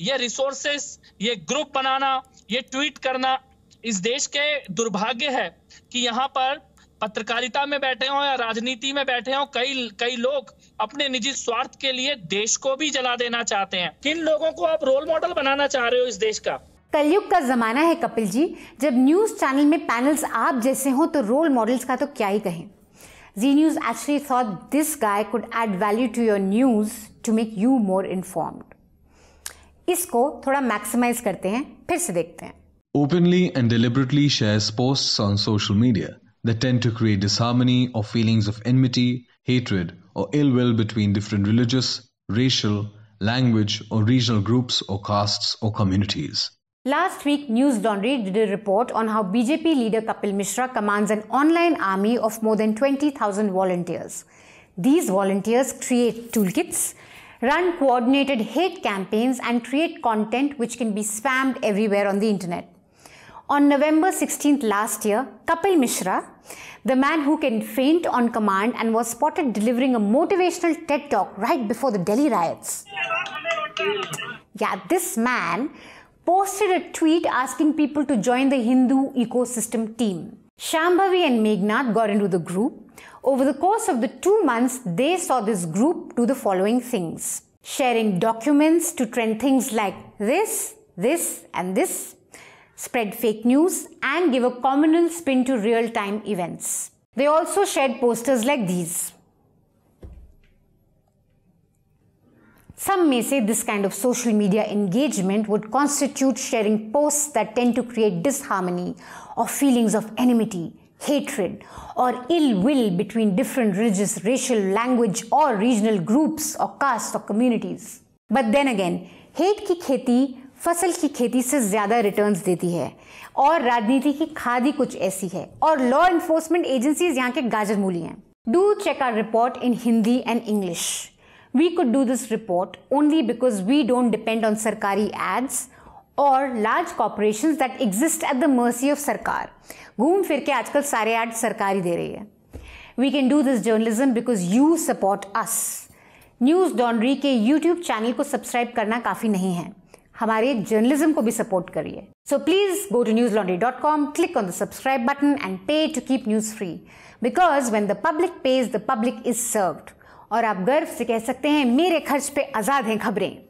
ये रिसोर्सेस ये ग्रुप बनाना ये ट्वीट करना इस देश के दुर्भाग्य है कि यहाँ पर पत्रकारिता में बैठे हो या राजनीति में बैठे हो कई कई लोग अपने निजी स्वार्थ के लिए देश को भी जला देना चाहते हैं किन लोगों को आप रोल मॉडल बनाना चाह रहे हो इस देश का कलयुग का जमाना है कपिल जी जब न्यूज चैनल में पैनल्स आप जैसे हों तो रोल मॉडल्स का तो क्या ही कहें Zee news actually thought this guy could add value to your news to make you more informed इसको थोड़ा मैक्सिमाइज करते हैं फिर से देखते हैं openly and deliberately shares posts on social media that tend to create disharmony or feelings of enmity, hatred, or ill will between different religious, racial, language, or regional groups or castes or communities. Last week, News Laundry did a report on how BJP leader Kapil Mishra commands an online army of more than 20,000 volunteers. These volunteers create toolkits run coordinated hate campaigns and create content which can be spammed everywhere on the internet. On November 16th last year, Kapil Mishra, the man who can faint on command and was spotted delivering a motivational TED talk right before the Delhi riots. Yeah, this man posted a tweet asking people to join the Hindu ecosystem team. Shambhavi and Meghnath got into the group over the course of the two months, they saw this group do the following things sharing documents to trend things like this, this, and this, spread fake news, and give a communal spin to real time events. They also shared posters like these. Some may say this kind of social media engagement would constitute sharing posts that tend to create disharmony or feelings of enmity hatred or ill will between different religious, racial, language or regional groups or castes or communities. But then again, hate की खेती फसल की खेती से ज़्यादा returns देती है और राजनीति की खाद ही कुछ ऐसी है और लॉ इन्फोर्समेंट एजेंसीज यहाँ के गाजर मूली हैं do check our report in Hindi and English we could do this report only because we don't depend on सरकारी एड्स और large corporation that exist at the mercy of सरकार घूम फिर के आजकल सारे एड सरकार ही दे रही है we can do this journalism because you support us Newslaundry के यूट्यूब चैनल को सब्सक्राइब करना काफ़ी नहीं है हमारे जर्नलिज्म को भी सपोर्ट करिए so please go to Newslaundry dot com click on the subscribe button and pay to keep news free because when the public pays the public is served और आप गर्व से कह सकते हैं मेरे खर्च पे आज़ाद हैं खबरें